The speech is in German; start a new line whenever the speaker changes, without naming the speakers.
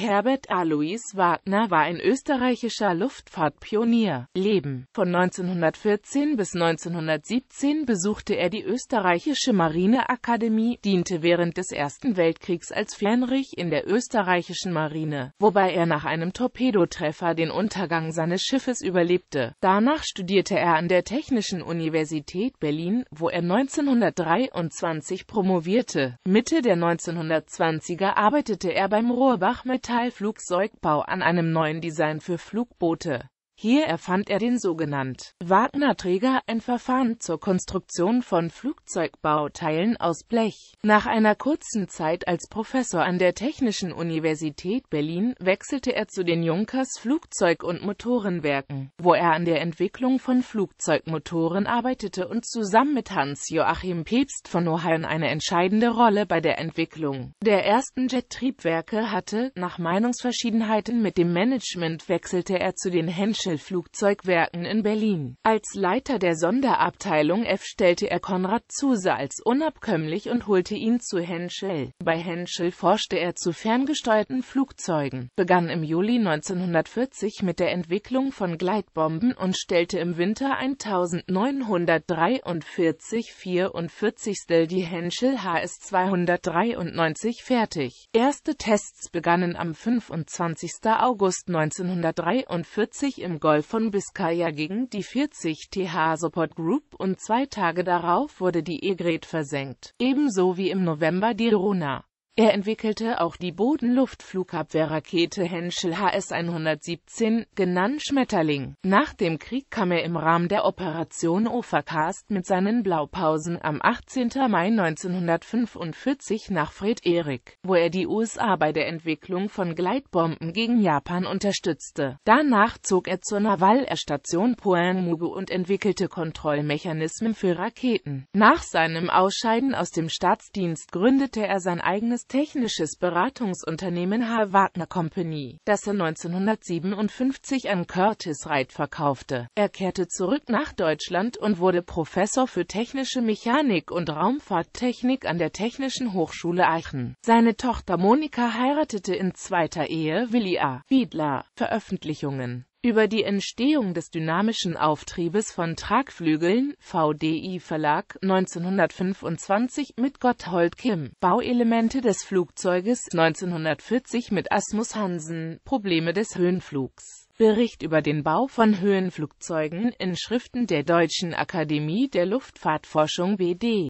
Herbert Alois Wagner war ein österreichischer Luftfahrtpionier. Leben Von 1914 bis 1917 besuchte er die österreichische Marineakademie, diente während des Ersten Weltkriegs als Fähnrich in der österreichischen Marine, wobei er nach einem Torpedotreffer den Untergang seines Schiffes überlebte. Danach studierte er an der Technischen Universität Berlin, wo er 1923 promovierte. Mitte der 1920er arbeitete er beim Rohrbach mit Teilflugzeugbau an einem neuen Design für Flugboote hier erfand er den sogenannten Wagner-Träger, ein Verfahren zur Konstruktion von Flugzeugbauteilen aus Blech. Nach einer kurzen Zeit als Professor an der Technischen Universität Berlin wechselte er zu den Junkers Flugzeug- und Motorenwerken, wo er an der Entwicklung von Flugzeugmotoren arbeitete und zusammen mit Hans-Joachim Pepst von Ohain eine entscheidende Rolle bei der Entwicklung der ersten Jet-Triebwerke hatte. Nach Meinungsverschiedenheiten mit dem Management wechselte er zu den Henschel Rheinmetall-Flugzeugwerken in Berlin. Als Leiter der Sonderabteilung F stellte er Konrad Zuse als unabkömmlich und holte ihn zu Henschel. Bei Henschel forschte er zu ferngesteuerten Flugzeugen, begann im Juli 1940 mit der Entwicklung von Gleitbomben und stellte im Winter 1943 44 die Henschel HS-293 fertig. Erste Tests begannen am 25. August 1943 im Golf von Biscaya gegen die 40 TH Support Group und zwei Tage darauf wurde die Egret versenkt, ebenso wie im November die Rona. Er entwickelte auch die Bodenluftflugabwehrrakete Henschel HS-117, genannt Schmetterling. Nach dem Krieg kam er im Rahmen der Operation Overcast mit seinen Blaupausen am 18. Mai 1945 nach Fred Erik, wo er die USA bei der Entwicklung von Gleitbomben gegen Japan unterstützte. Danach zog er zur Navalerrstation Poenmugu und entwickelte Kontrollmechanismen für Raketen. Nach seinem Ausscheiden aus dem Staatsdienst gründete er sein eigenes technisches Beratungsunternehmen H. Wagner Company, das er 1957 an Curtis Wright verkaufte. Er kehrte zurück nach Deutschland und wurde Professor für technische Mechanik und Raumfahrttechnik an der Technischen Hochschule Aachen. Seine Tochter Monika heiratete in zweiter Ehe Willi A. Biedler. Veröffentlichungen über die Entstehung des dynamischen Auftriebes von Tragflügeln VDI Verlag 1925 mit Gotthold Kim, Bauelemente des Flugzeuges 1940 mit Asmus Hansen, Probleme des Höhenflugs. Bericht über den Bau von Höhenflugzeugen in Schriften der Deutschen Akademie der Luftfahrtforschung BD